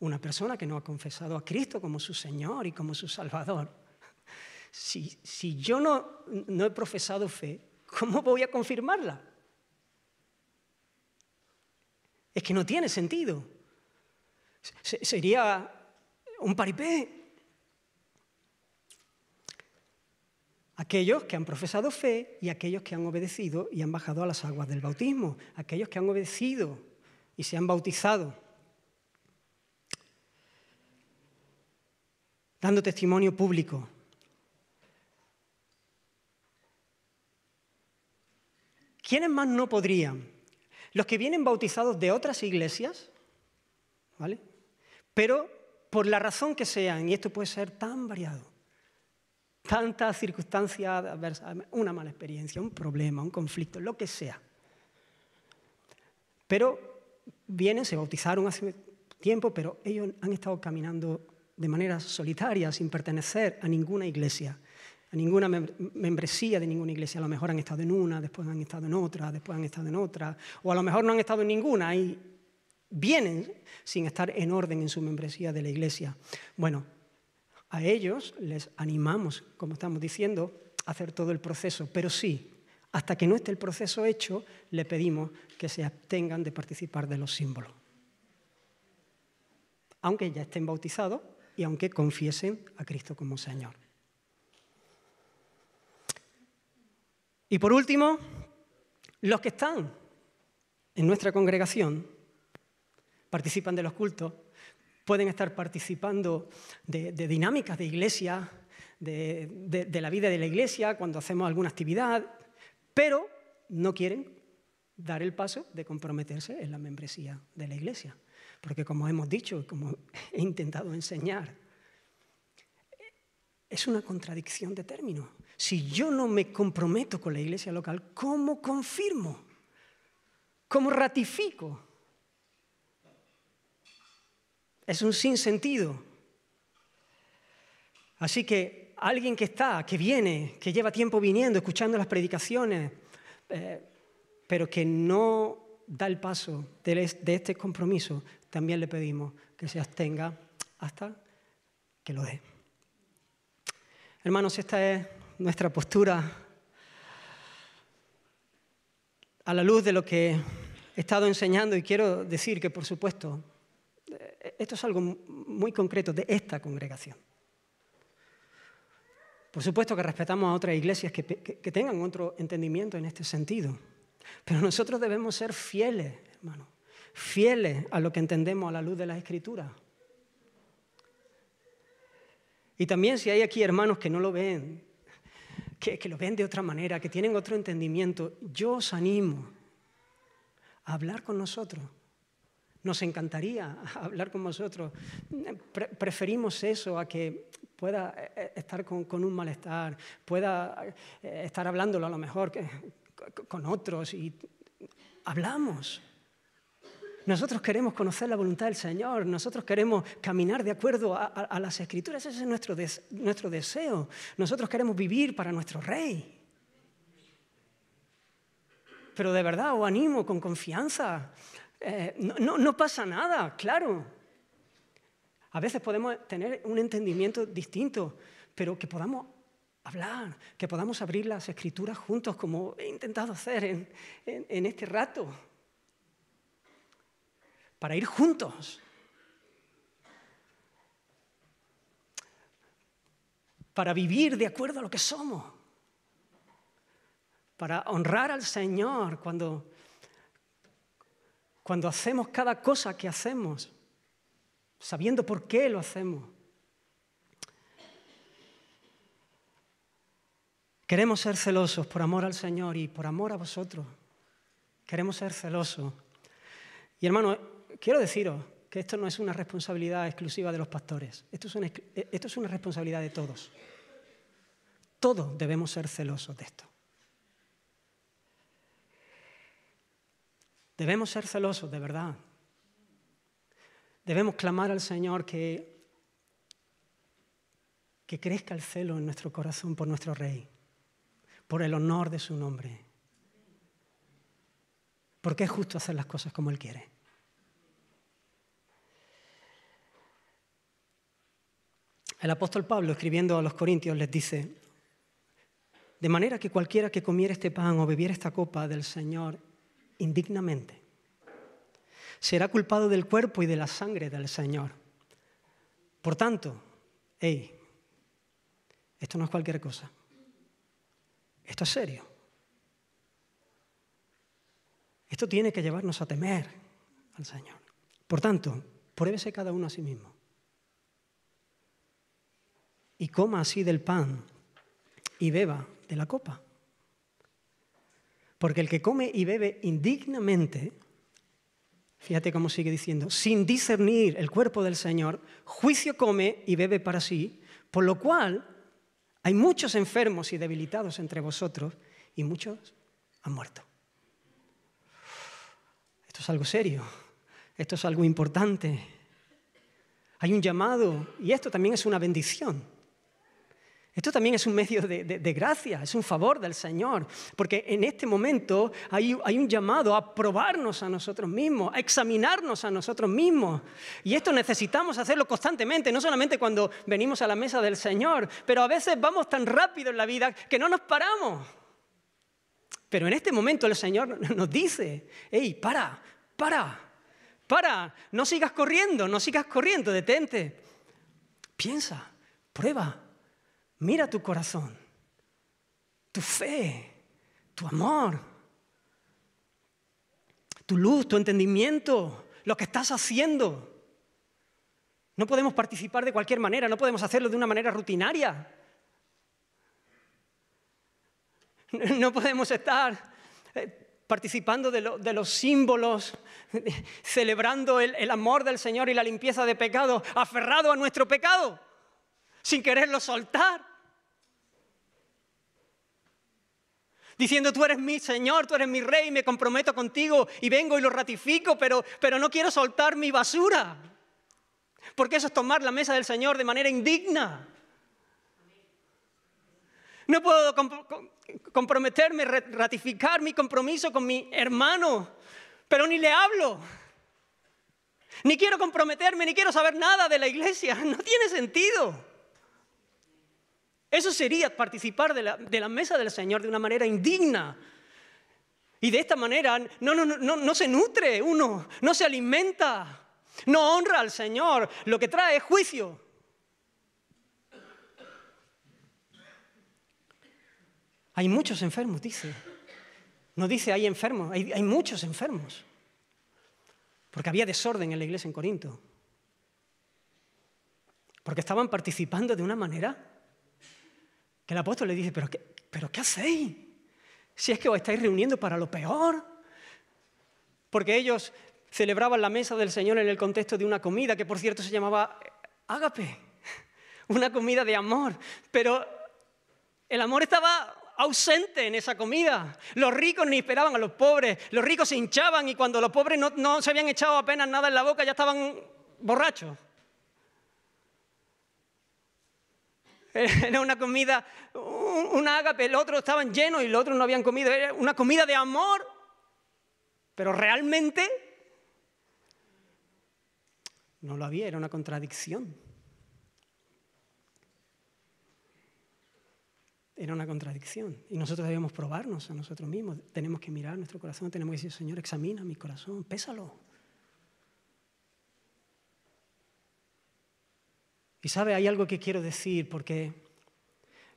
Una persona que no ha confesado a Cristo como su Señor y como su Salvador. Si, si yo no, no he profesado fe, ¿cómo voy a confirmarla? Es que no tiene sentido. sería un paripé. Aquellos que han profesado fe y aquellos que han obedecido y han bajado a las aguas del bautismo. Aquellos que han obedecido y se han bautizado. Dando testimonio público. ¿Quiénes más no podrían? Los que vienen bautizados de otras iglesias, ¿vale? Pero por la razón que sean, y esto puede ser tan variado, Tanta circunstancia adversas, una mala experiencia, un problema, un conflicto, lo que sea. Pero vienen, se bautizaron hace tiempo, pero ellos han estado caminando de manera solitaria, sin pertenecer a ninguna iglesia, a ninguna membresía de ninguna iglesia. A lo mejor han estado en una, después han estado en otra, después han estado en otra, o a lo mejor no han estado en ninguna y vienen sin estar en orden en su membresía de la iglesia. Bueno, a ellos les animamos, como estamos diciendo, a hacer todo el proceso, pero sí, hasta que no esté el proceso hecho, le pedimos que se abstengan de participar de los símbolos. Aunque ya estén bautizados y aunque confiesen a Cristo como Señor. Y por último, los que están en nuestra congregación, participan de los cultos, pueden estar participando de, dinámicas de iglesia, de la vida de la iglesia, cuando hacemos alguna actividad, pero no quieren dar el paso de comprometerse en la membresía de la iglesia. Porque como hemos dicho, como he intentado enseñar, es una contradicción de términos. Si yo no me comprometo con la iglesia local, ¿cómo confirmo? ¿Cómo ratifico es un sinsentido. Así que alguien que está, que viene, que lleva tiempo viniendo, escuchando las predicaciones, eh, pero que no da el paso de este compromiso, también le pedimos que se abstenga hasta que lo dé. Hermanos, esta es nuestra postura a la luz de lo que he estado enseñando y quiero decir que, por supuesto, esto es algo muy concreto de esta congregación. Por supuesto que respetamos a otras iglesias que, tengan otro entendimiento en este sentido, pero nosotros debemos ser fieles, hermanos. fieles a lo que entendemos a la luz de la Escritura. Y también si hay aquí hermanos que no lo ven, que, lo ven de otra manera, que tienen otro entendimiento, yo os animo a hablar con nosotros, nos encantaría hablar con vosotros. preferimos eso a que pueda eh, eh, estar con, un malestar, pueda eh, estar hablándolo a lo mejor con otros y hablamos. Nosotros queremos conocer la voluntad del Señor, nosotros queremos caminar de acuerdo a, las escrituras, ese es nuestro, nuestro deseo, nosotros queremos vivir para nuestro rey. Pero de verdad os animo con confianza eh, no, no, pasa nada, claro. A veces podemos tener un entendimiento distinto, pero que podamos hablar, que podamos abrir las escrituras juntos como he intentado hacer en, este rato, para ir juntos. para vivir de acuerdo a lo que somos, para honrar al Señor cuando cuando hacemos cada cosa que hacemos, sabiendo por qué lo hacemos. Queremos ser celosos por amor al Señor y por amor a vosotros. Queremos ser celosos. Y hermano, quiero deciros que esto no es una responsabilidad exclusiva de los pastores. Esto es una, esto es una responsabilidad de todos. Todos debemos ser celosos de esto. Debemos ser celosos de verdad. Debemos clamar al Señor que, que crezca el celo en nuestro corazón por nuestro Rey, por el honor de su nombre. Porque es justo hacer las cosas como Él quiere. El apóstol Pablo, escribiendo a los Corintios, les dice, de manera que cualquiera que comiera este pan o bebiera esta copa del Señor indignamente. Será culpado del cuerpo y de la sangre del Señor. Por tanto, hey, esto no es cualquier cosa. Esto es serio. Esto tiene que llevarnos a temer al Señor. Por tanto, pruébese cada uno a sí mismo. Y coma así del pan y beba de la copa. Porque el que come y bebe indignamente, fíjate cómo sigue diciendo, sin discernir el cuerpo del Señor, juicio come y bebe para sí, por lo cual hay muchos enfermos y debilitados entre vosotros y muchos han muerto. Esto es algo serio, esto es algo importante. Hay un llamado y esto también es una bendición. Esto también es un medio de, gracia, es un favor del Señor, porque en este momento hay, un llamado a probarnos a nosotros mismos, a examinarnos a nosotros mismos. Y esto necesitamos hacerlo constantemente, no solamente cuando venimos a la mesa del Señor, pero a veces vamos tan rápido en la vida que no nos paramos. Pero en este momento el Señor nos dice, hey, para, para, para, no sigas corriendo, no sigas corriendo, detente, piensa, prueba Mira tu corazón, tu fe, tu amor, tu luz, tu entendimiento, lo que estás haciendo. No podemos participar de cualquier manera, no podemos hacerlo de una manera rutinaria. No podemos estar eh, participando de, los símbolos, celebrando el, amor del Señor y la limpieza de pecado, aferrado a nuestro pecado, sin quererlo soltar. diciendo, tú eres mi Señor, tú eres mi Rey, me comprometo contigo y vengo y lo ratifico, pero, pero no quiero soltar mi basura. Porque eso es tomar la mesa del Señor de manera indigna. No puedo comprometerme, ratificar mi compromiso con mi hermano, pero ni le hablo. Ni quiero comprometerme, ni quiero saber nada de la iglesia. No tiene sentido. Eso sería participar de la, mesa del Señor de una manera indigna. Y de esta manera no, no, no, no se nutre uno, no se alimenta, no honra al Señor. Lo que trae es juicio. Hay muchos enfermos, dice. No dice hay enfermos, hay, muchos enfermos. Porque había desorden en la iglesia en Corinto. Porque estaban participando de una manera que el apóstol le dice, ¿pero qué, pero qué hacéis? Si es que os estáis reuniendo para lo peor. Porque ellos celebraban la mesa del Señor en el contexto de una comida que, por cierto, se llamaba eh, ágape, una comida de amor. Pero el amor estaba ausente en esa comida. Los ricos ni esperaban a los pobres, los ricos se hinchaban y cuando los pobres no se habían echado apenas nada en la boca ya estaban borrachos. era una comida, un ágape, el otro estaban lleno y el otro no habían comido, era una comida de amor, pero realmente no lo había, era una contradicción. Era una contradicción. Y nosotros debemos probarnos a nosotros mismos. Tenemos que mirar nuestro corazón, tenemos que decir, Señor, examina mi corazón, pésalo. Y sabe, hay algo que quiero decir porque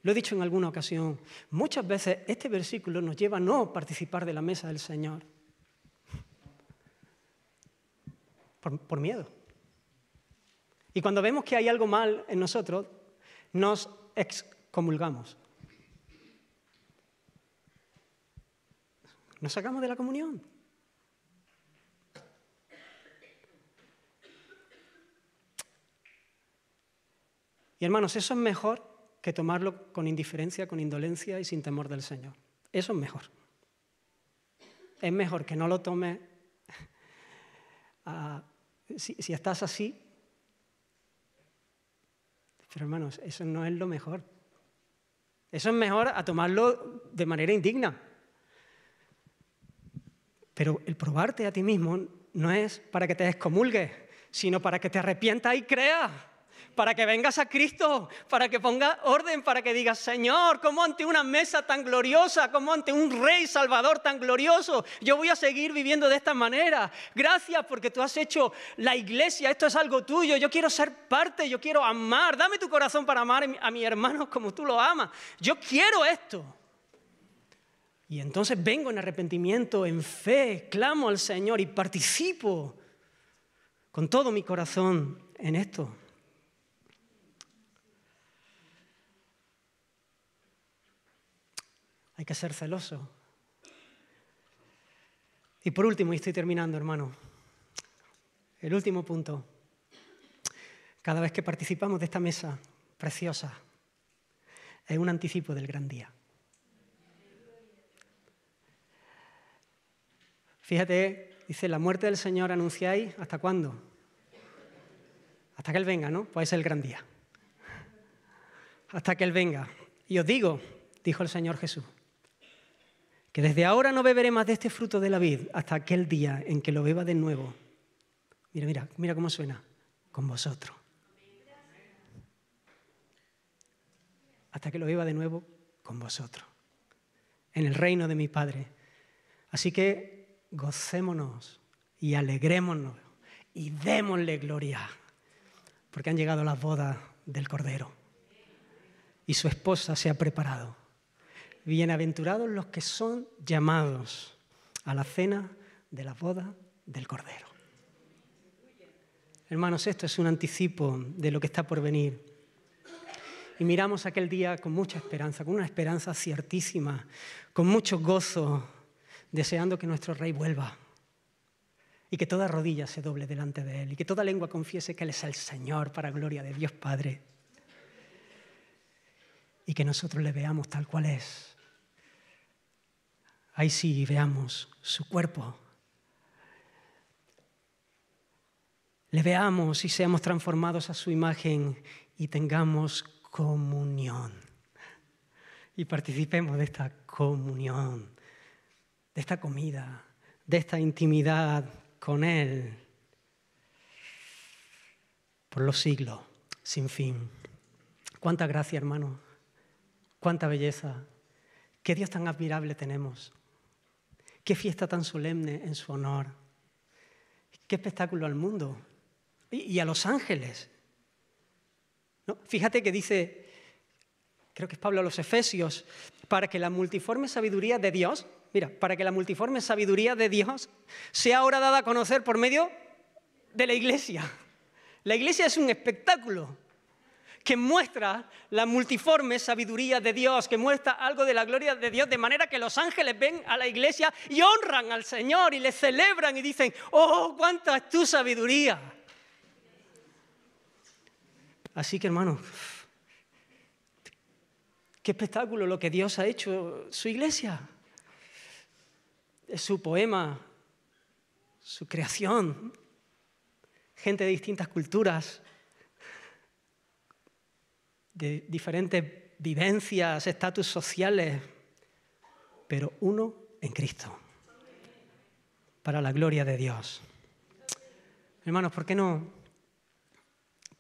lo he dicho en alguna ocasión. Muchas veces este versículo nos lleva a no participar de la mesa del Señor. Por, por miedo. Y cuando vemos que hay algo mal en nosotros, nos excomulgamos. Nos sacamos de la comunión. Y hermanos, eso es mejor que tomarlo con indiferencia, con indolencia y sin temor del Señor. Eso es mejor. Es mejor que no lo tomes. Ah, si, estás así, pero hermanos, eso no es lo mejor. Eso es mejor a tomarlo de manera indigna. Pero el probarte a ti mismo no es para que te excomulgues, sino para que te arrepientas y creas para que vengas a Cristo, para que ponga orden, para que digas, Señor, como ante una mesa tan gloriosa, como ante un rey salvador tan glorioso, yo voy a seguir viviendo de esta manera. Gracias porque tú has hecho la iglesia, esto es algo tuyo, yo quiero ser parte, yo quiero amar, dame tu corazón para amar a mi hermano como tú lo amas, yo quiero esto. Y entonces vengo en arrepentimiento, en fe, clamo al Señor y participo con todo mi corazón en esto. Hay que ser celoso. Y por último, y estoy terminando, hermano, el último punto. Cada vez que participamos de esta mesa preciosa, es un anticipo del gran día. Fíjate, dice, la muerte del Señor anunciáis, ¿hasta cuándo? Hasta que Él venga, ¿no? Pues es el gran día. Hasta que Él venga. Y os digo, dijo el Señor Jesús, que desde ahora no beberé más de este fruto de la vid hasta aquel día en que lo beba de nuevo. Mira, mira, mira cómo suena, con vosotros. Hasta que lo beba de nuevo con vosotros, en el reino de mi Padre. Así que gocémonos y alegrémonos y démosle gloria, porque han llegado las bodas del Cordero y su esposa se ha preparado bienaventurados los que son llamados a la cena de la boda del Cordero. Hermanos, esto es un anticipo de lo que está por venir. Y miramos aquel día con mucha esperanza, con una esperanza ciertísima, con mucho gozo, deseando que nuestro Rey vuelva y que toda rodilla se doble delante de Él y que toda lengua confiese que Él es el Señor para gloria de Dios Padre y que nosotros le veamos tal cual es ahí sí veamos su cuerpo. Le veamos y seamos transformados a su imagen y tengamos comunión. Y participemos de esta comunión, de esta comida, de esta intimidad con Él por los siglos, sin fin. Cuánta gracia, hermano. Cuánta belleza. Qué Dios tan admirable tenemos. Qué fiesta tan solemne en su honor. Qué espectáculo al mundo y, a los ángeles. Fíjate que dice, creo que es Pablo a los Efesios, para que la multiforme sabiduría de Dios, mira, para que la multiforme sabiduría de Dios sea ahora dada a conocer por medio de la iglesia. La iglesia es un espectáculo que muestra la multiforme sabiduría de Dios, que muestra algo de la gloria de Dios, de manera que los ángeles ven a la iglesia y honran al Señor y le celebran y dicen, oh, cuánta es tu sabiduría. Así que hermano, qué espectáculo lo que Dios ha hecho su iglesia, su poema, su creación, gente de distintas culturas de diferentes vivencias, estatus sociales, pero uno en Cristo, para la gloria de Dios. Hermanos, ¿por qué no